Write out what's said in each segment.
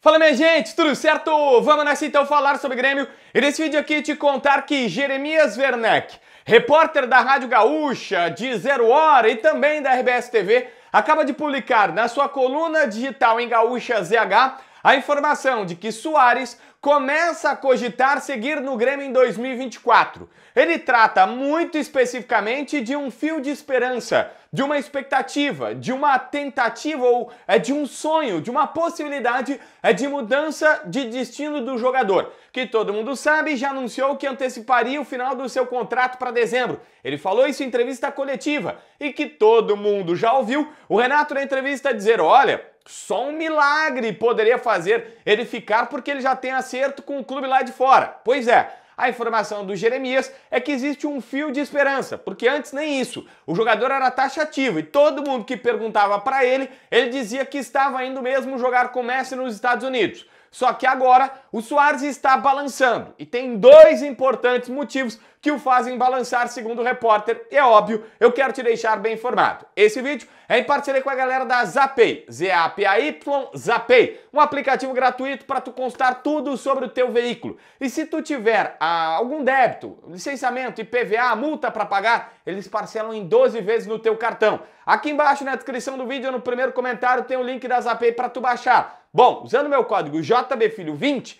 Fala minha gente, tudo certo? Vamos nessa então falar sobre Grêmio e nesse vídeo aqui te contar que Jeremias Werneck, repórter da Rádio Gaúcha de Zero Hora e também da RBS TV, acaba de publicar na sua coluna digital em Gaúcha ZH a informação de que Soares começa a cogitar seguir no Grêmio em 2024. Ele trata muito especificamente de um fio de esperança, de uma expectativa, de uma tentativa ou é de um sonho, de uma possibilidade é de mudança de destino do jogador, que todo mundo sabe já anunciou que anteciparia o final do seu contrato para dezembro. Ele falou isso em entrevista coletiva e que todo mundo já ouviu o Renato na entrevista dizer: "Olha, só um milagre poderia fazer ele ficar porque ele já tem acerto com o clube lá de fora. Pois é, a informação do Jeremias é que existe um fio de esperança, porque antes nem isso. O jogador era taxativo e todo mundo que perguntava para ele, ele dizia que estava indo mesmo jogar com Messi nos Estados Unidos. Só que agora o Soares está balançando e tem dois importantes motivos que o fazem balançar, segundo o repórter. E é óbvio, eu quero te deixar bem informado. Esse vídeo é em parceria com a galera da Zapay, Z-A-P-A-Y, Zapay, um aplicativo gratuito para tu constar tudo sobre o teu veículo. E se tu tiver ah, algum débito, licenciamento, IPVA, multa para pagar, eles parcelam em 12 vezes no teu cartão. Aqui embaixo na descrição do vídeo, no primeiro comentário, tem o link da Zapay para tu baixar. Bom, usando meu código JBFilho20,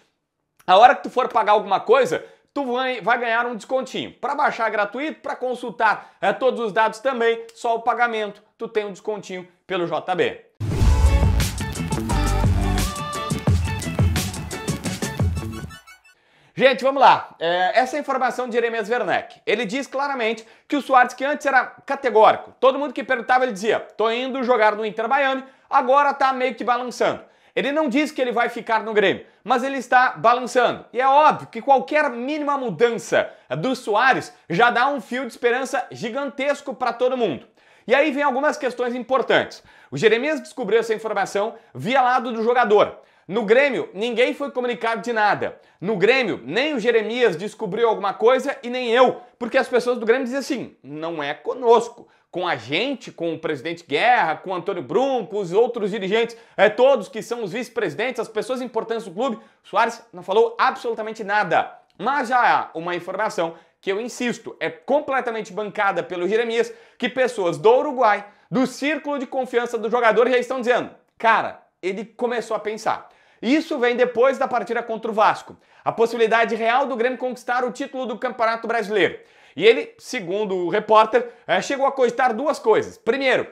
a hora que tu for pagar alguma coisa, tu vai, vai ganhar um descontinho. Para baixar é gratuito, para consultar é, todos os dados também, só o pagamento, tu tem um descontinho pelo JB. Gente, vamos lá. É, essa é a informação de Jeremias Werneck. Ele diz claramente que o Suárez que antes era categórico, todo mundo que perguntava, ele dizia: tô indo jogar no Inter Miami, agora tá meio que balançando. Ele não diz que ele vai ficar no Grêmio, mas ele está balançando. E é óbvio que qualquer mínima mudança do Soares já dá um fio de esperança gigantesco para todo mundo. E aí vem algumas questões importantes. O Jeremias descobriu essa informação via lado do jogador. No Grêmio, ninguém foi comunicado de nada. No Grêmio, nem o Jeremias descobriu alguma coisa e nem eu, porque as pessoas do Grêmio dizem assim: não é conosco. Com a gente, com o presidente Guerra, com o Antônio Brum, com os outros dirigentes, é, todos que são os vice-presidentes, as pessoas importantes do clube, Soares não falou absolutamente nada. Mas já há uma informação que eu insisto, é completamente bancada pelo Jeremias, que pessoas do Uruguai, do círculo de confiança do jogador, já estão dizendo: cara, ele começou a pensar. Isso vem depois da partida contra o Vasco. A possibilidade real do Grêmio conquistar o título do Campeonato Brasileiro. E ele, segundo o repórter, é, chegou a cogitar duas coisas. Primeiro,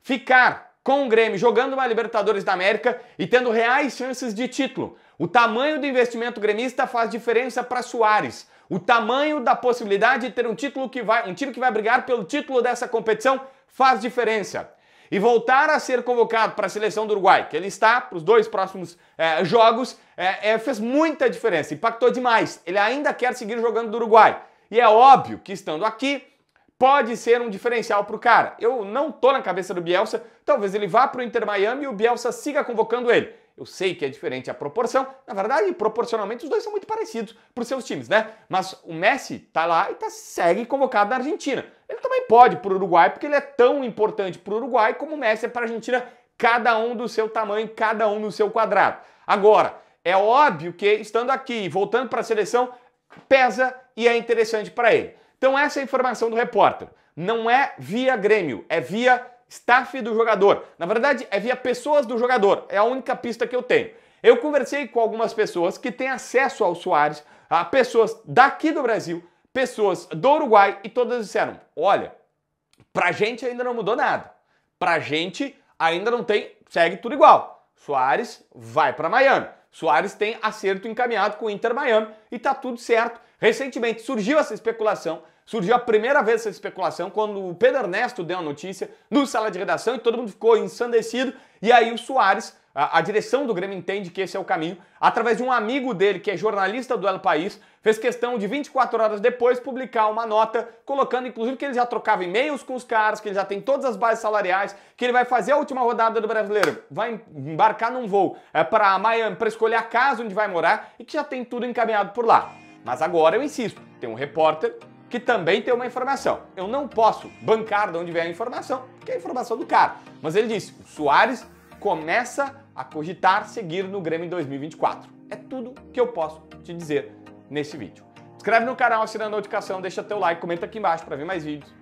ficar com o Grêmio jogando uma Libertadores da América e tendo reais chances de título. O tamanho do investimento gremista faz diferença para Soares. O tamanho da possibilidade de ter um título que vai, um time que vai brigar pelo título dessa competição faz diferença e voltar a ser convocado para a seleção do Uruguai, que ele está para os dois próximos é, jogos, é, é, fez muita diferença, impactou demais. Ele ainda quer seguir jogando do Uruguai. E é óbvio que estando aqui, pode ser um diferencial para o cara. Eu não estou na cabeça do Bielsa, talvez ele vá para o Inter Miami e o Bielsa siga convocando ele. Eu sei que é diferente a proporção, na verdade, proporcionalmente os dois são muito parecidos para os seus times, né? Mas o Messi tá lá e tá, segue convocado na Argentina. Ele pode para o Uruguai, porque ele é tão importante para o Uruguai como o Messi é para a Argentina, cada um do seu tamanho, cada um no seu quadrado. Agora, é óbvio que estando aqui e voltando para a seleção, pesa e é interessante para ele. Então, essa é a informação do repórter. Não é via Grêmio, é via staff do jogador. Na verdade, é via pessoas do jogador. É a única pista que eu tenho. Eu conversei com algumas pessoas que têm acesso ao Soares, a pessoas daqui do Brasil, pessoas do Uruguai, e todas disseram: olha, Pra gente ainda não mudou nada. Pra gente ainda não tem, segue tudo igual. Soares vai para Miami. Soares tem acerto encaminhado com o Inter Miami e tá tudo certo. Recentemente surgiu essa especulação, surgiu a primeira vez essa especulação quando o Pedro Ernesto deu a notícia no sala de redação e todo mundo ficou ensandecido. E aí o Soares a, direção do Grêmio entende que esse é o caminho. Através de um amigo dele, que é jornalista do El País, fez questão de 24 horas depois publicar uma nota, colocando inclusive que ele já trocava e-mails com os caras, que ele já tem todas as bases salariais, que ele vai fazer a última rodada do brasileiro, vai embarcar num voo é, para Miami para escolher a casa onde vai morar e que já tem tudo encaminhado por lá. Mas agora eu insisto, tem um repórter que também tem uma informação. Eu não posso bancar de onde vem a informação, porque é a informação do cara. Mas ele disse: o Soares começa a cogitar seguir no Grêmio em 2024. É tudo que eu posso te dizer nesse vídeo. Inscreve no canal, assina a notificação, deixa teu like, comenta aqui embaixo para ver mais vídeos.